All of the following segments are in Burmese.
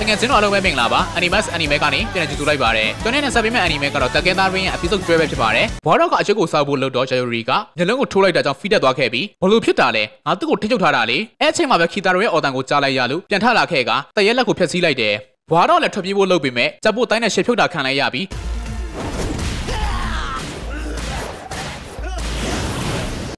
တကယ်စင်းတော်အလုပ်ပဲမင်္ဂလာပါ Animax Anime ကနေပြန်ကြည့်စုလိုက်ပါတယ်ကျွန်내နဲ့ဆက်ပေးမဲ့ Anime ကတော့တကယ်သားရင်းရဲ့ episode 12ပဲဖြစ်ပါတယ်ဘွားတော့ကအချက်ကိုစားဖို့လုပ်တော့ Jayori ကညလုံးကိုထိုးလိုက်တာကြောင့် feed တက်သွားခဲ့ပြီးဘလို့ဖြစ်တာလဲငါသူ့ကိုထိချုပ်ထားတာလေအဲ့အချိန်မှာပဲ Kitaro ရဲ့ order ကိုကြားလိုက်ရလို့ပြန်ထလာခဲ့ကတရက်လက်ကိုဖျက်ဆီးလိုက်တယ်ဘွားတော့လည်းထွက်ပြေးဖို့လုပ်ပေမဲ့စက်ဖို့တိုင်းနဲ့ရှေ့ဖြုတ်တာခံလိုက်ရပြီး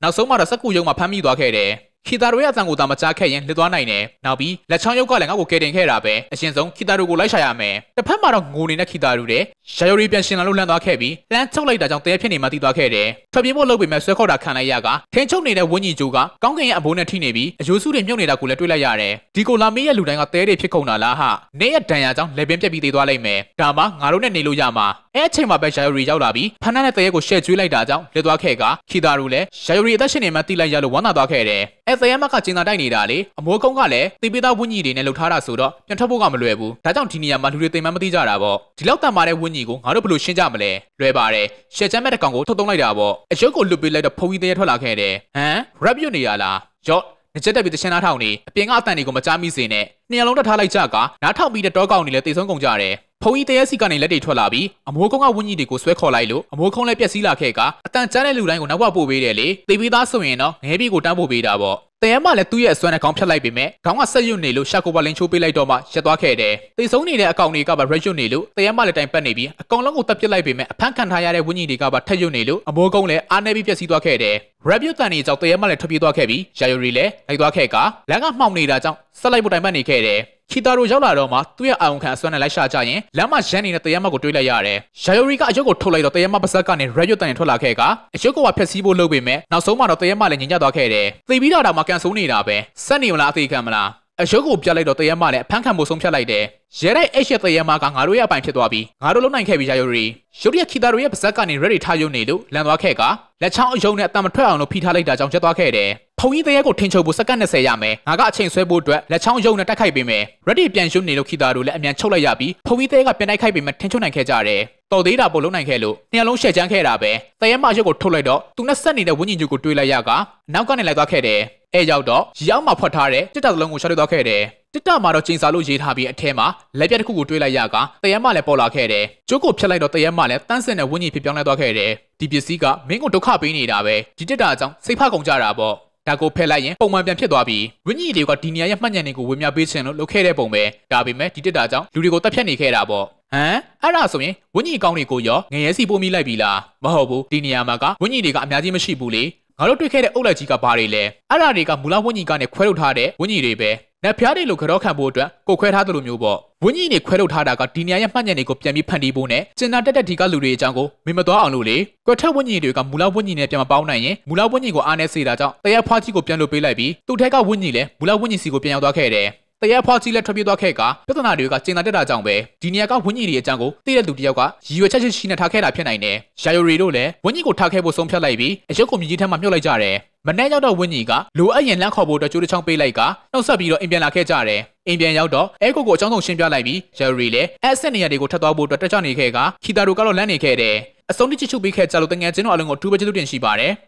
နောက်ဆုံးမှာတော့စက်ကူယုံမှာဖမ်းမိသွားခဲ့တယ်ခီတာရိုရဲ့အတန်ကိုသာမကြားခဲ့ရင်လစ်သွားနိုင်တယ်။နောက်ပြီးလက်ချောင်းရုပ်ကလည်းငါ့ကိုကယ်တင်ခဲ့တာပဲ။အရင်ဆုံးခီတာရိုကိုလိုက်ရှာရမယ်။တစ်ဖက်မှာတော့ငိုနေတဲ့ခီတာရိုတဲ့ရှာယိုရီပြန်ရှင်လာလို့လန့်သွားခဲ့ပြီးလမ်းချုပ်လိုက်တာကြောင့်တဲဖြစ်နေမှတိသွားခဲ့တယ်။ထွက်ပြေးဖို့လုပ်ပေမဲ့ဆွဲခေါ်တာခံလိုက်ရကထင်းချုပ်နေတဲ့ဝင်းကြီးကျိုးကကောင်းကင်ရဲ့အဘိုးနဲ့ထိနေပြီးအယိုးစုတွေမြုပ်နေတာကိုလည်းတွေ့လိုက်ရတယ်။ဒီကိုလာမေးရဲ့လူတိုင်းကတဲတွေဖြစ်ကုန်တာလားဟ။နေရဒဏ်ရာကြောင့်လက်ပင်ပြက်ပြီးသေသွားလိုက်မယ်။ဒါမှငါတို့နဲ့နေလို့ရမှာ။အဲအချိန်မှာပဲရှာယိုရီရောက်လာပြီးဖန်နာနဲ့တဲရဲ့ကိုရှက်ကျွေးလိုက်တာကြောင့်လက်သွားခဲ့ကခီတာရူလည်းရှာယိုရီအသက်ရှင်နေမှတိလိုက်ရလို့ဝမ်းသာသွားခဲ့တယ်။အဲတဲရဲ့မကကျင်းသာတိုက်နေတာလေအမိုးကုန်းကလည်းတိပိသားဝင်းကြီးတွေနဲ့လှုပ်ထားတာဆိုတော့ပြန်ထွက်ဖို့ကမလွယ်ဘူး။ဒါကြောင့်ဒီနေရာမှာလူတွေတိမ်မမသိကြတာပေါ့။ဒီလောက်တန်မာတဲ့ဝင်းညီကိုငါတို့ဘယ်လိုရှင်းကြမလဲလွယ်ပါတယ်ရှက်ချမ်းမဲ့တကောင်ကိုထုတ်သုံးလိုက်တာပေါ့အယုတ်ကိုလွတ်ပေးလိုက်တော့ဖုန်ကြီးတရေထွက်လာခဲ့တယ်ဟမ်ရပ်ပြုတ်နေရလားယော့ငကြက်တက်ပြီးတချမ်းသားထောင်နေအပြင်ကအတန်တွေကိုမကြားမိစေနဲ့နှစ်ရလုံးတက်ထားလိုက်ကြကနားထောင်ပြီးတဲ့တောကောင်တွေလည်းတိတ်ဆုံးကုန်ကြတယ်ဖုန်ကြီးတရက်စီကနေလက်တွေထွက်လာပြီးအမိုးကုန်းကဝင်းကြီးတွေကိုဆွဲခေါ်လိုက်လို့အမိုးကုန်းလည်းပျက်စီးလာခဲ့ကအတန်ကျန်းတဲ့လူတိုင်းကိုနောက်ဘက်ပို့ပေးတယ်လေတေးပြီးသားဆိုရင်တော့ငဲပြီးကိုတန်းပို့ပေးတာပေါ့တရဲမလည်းသူ့ရဲ့အစွမ်းနဲ့ခေါင်းဖြတ်လိုက်ပေမဲ့ခေါင်းကဆက်ရွတ်နေလို့ရှာကိုပါလင်ချိုးပေးလိုက်တော့မှရက်သွားခဲ့တယ်။တိတ်ဆုံးနေတဲ့အကောင်တွေကပါရက်ရွတ်နေလို့တရဲမလည်းတိုင်ပတ်နေပြီးအကောင်လုံးကိုတပ်ပစ်လိုက်ပေမဲ့အဖမ်းခံထားရတဲ့ဝင်းကြီးတွေကပါထက်ရွတ်နေလို့အမိုးကုန်းလည်းအာနေပြီးပြက်စီးသွားခဲ့တယ်။ရက်ပြုတ်တန်နေကြောင့်တရဲမလည်းထွက်ပြေးသွားခဲ့ပြီးယာယိုရီလည်းလိုက်သွားခဲ့ကလမ်းကမှောင်နေတာကြောင့်ဆက်လိုက်ဖို့တိုင်ပတ်နေခဲ့တယ်။ခီတာရိုရောက်လာတော့မှသူ့ရဲ့အာဝန်ခံအစွမ်းနဲ့လိုက်ရှာကြရင်လမ်းမှာရန်နေတဲ့တရမကိုတွေးလိုက်ရတယ်။ယာယိုရီကအယုတ်ကိုထုတ်လိုက်တော့တရမပါဇက်ကနေရက်ရွတ်တန်ထွက်လာခဲ့ကအယုတ်ကဖျက်ဆီးဖို့လုပ်ပေမဲ့နောက်ဆုံးမှတော့တရမလည်းညင်ကျသွားခဲ့တယ်။သိပြီးတော့တောင်မှကန်ဆိုးနေတာပဲ။ဆက်နေမလားအသေးခံမလား။အယုတ်ကိုပြလိုက်တော့တရမလည်းအဖမ်းခံဖို့ဆုံးဖြတ်လိုက်တယ်။ရဲတဲ့အဲ့ရှက်တရမကငါတို့ရဲ့အပိုင်ဖြစ်သွားပြီးငါတို့လုံနိုင်ခဲ့ပြီယာယိုရီ။ရုတ်တရက်ခီတာရိုရဲ့ပါဇက်ကနေရက်တွေထားယုတ်နေလို့လန်သွားခဲ့ကလက်ချောင်းအယုတ်နဲ့အတံမထွက်အောင်လို့ဖိထားလိုက်တာကြောင့်ချက်သွားခဲ့တယ်။ဖုန်ကြီးတရက်ကိုထင်ချုပ်ဖို့စက္ကန့်20ရမယ်ငါကအချိန်ဆွဲဖို့အတွက်လက်ချောင်းယုံနဲ့တိုက်ခိုက်ပေးမယ် ready ပြန်ရှုံးနေလို့ခိသားတို့လည်းအမြန်ချုပ်လိုက်ရပြီးဖုန်ကြီးတရက်ကပြန်တိုက်ခိုက်ပေးမယ်ထင်ချုပ်နိုင်ခဲ့ကြတယ်တော်သေးတာပေါ်လုံးနိုင်ခဲ့လို့နှစ်ယောက်လုံးရှက်ချမ်းခဲ့တာပဲတရက်မရုပ်ကိုထုတ်လိုက်တော့သူနဲ့ဆက်နေတဲ့ဝင်းညင်ကြီးကိုတွေးလိုက်ရကနောက်ကနေလိုက်သွားခဲ့တယ်အဲရောက်တော့ရောက်မှဖွက်ထားတဲ့တစ်တာသလုံးကိုရှောက်သွားခဲ့တယ်တစ်တာမှာတော့ချိန်စာလို့ရေးထားပြီးအထဲမှာလက်ပြတစ်ခုကိုတွေးလိုက်ရကတရက်မလည်းပေါ်လာခဲ့တယ်ကျုပ်ကိုဖျက်လိုက်တော့တရက်မလည်းတန်းစင်တဲ့ဝင်းညင်ဖြစ်ပြောင်းလဲသွားခဲ့တယ်ဒီပစ္စည်းကမင်းကိုဒုက္ခပေးနေတာပဲဒီတစ်တာအကြောင်းစိတ်ဖကုန်ကြတာပေါ့ဒါကိုဖယ်လိုက်ရင်ပုံမှန်ပြန်ဖြစ်သွားပြီးဝိညာဉ်တွေကဒီနေရာရဲ့မှတ်ဉာဏ်တွေကိုဝေမျှပေးခြင်းလို့လုပ်ခဲ့တဲ့ပုံပဲဒါပေမဲ့ဒီတက်တာကြောင့်လူတွေကိုတပ်ဖြတ်နေခဲ့တာပေါ့ဟမ်အဲ့ဒါဆိုရင်ဝိညာဉ်ကောင်းတွေကိုရောငရဲစီပိုးမိလိုက်ပြီလားမဟုတ်ဘူးဒီနေရာမှာကဝိညာဉ်တွေကအများကြီးမရှိဘူးလေငါတို့တွေ့ခဲ့တဲ့အုပ်လိုက်ကြီးကဘာတွေလဲအဲ့ဒါတွေကမူလဝိညာဉ်ကနဲ့ခွဲထုတ်ထားတဲ့ဝိညာဉ်တွေပဲနတ်ဖျားတွေလိုကတော့ခံဖို့အတွက်ကိုခွဲထားသလိုမျိုးပေါ့ဝင်းကြီးနေခွဲထုတ်ထားတာကဒီနေရာရဲ့မှတ်ညံတွေကိုပြန်ပြီးဖန်တီးဖို့နဲ့စင်နာတက်တက်ဒီကလူတွေအကြောင်းကိုမင်မသွားအောင်လို့လေကွက်ထက်ဝင်းကြီးတွေကမူလဝင်းကြီးနဲ့ပြန်မပေါင်းနိုင်ရင်မူလဝင်းကြီးကိုအားနဲ့စေတာကြောင့်တရက်ဖွားကြီးကိုပြန်လို့ပေးလိုက်ပြီးသူ့ထက်ကဝင်းကြီးလည်းမူလဝင်းကြီးစီကိုပြန်ရောက်သွားခဲ့တယ်တရက်ဖွာကြီးလက်ထွက်ပြေးသွားခဲ့ကပြဿနာတွေကကျင်သာတက်တာကြောင့်ပဲဒီနေရာကဝင်းကြီးတွေအကြောင်းကိုသိတဲ့လူတယောက်ကရည်ရွယ်ချက်ချင်းရှင်းထားခဲ့တာဖြစ်နိုင်တယ်။ရာယိုရီတို့လည်းဝင်းကြီးကိုထားခဲ့ဖို့ဆုံးဖြတ်လိုက်ပြီးအရုပ်ကိုမြကြီးထမ်းမှမြုပ်လိုက်ကြတယ်။မနေ့ရောက်တော့ဝင်းကြီးကလိုအပ်ရင်လမ်းခေါ်ဖို့တကြိုးတစ်ချောင်းပေးလိုက်ကနှုတ်ဆက်ပြီးတော့အိမ်ပြန်လာခဲ့ကြတယ်။အိမ်ပြန်ရောက်တော့အဲကိုကိုအကြောင်းဆုံးရှင်းပြလိုက်ပြီးရယ်ရီလည်းအဲဆက်နေရတွေကိုထပ်သွားဖို့အတွက်တက်ကြနေခဲ့ကခီတာတို့ကတော့လမ်းနေခဲ့တယ်။အစုံတိချစ်ချုပ်ပေးခဲ့ကြလို့တငယ်ချင်းတို့အလုံးကိုအထူးပဲကျေးဇူးတင်ရှိပါတယ်။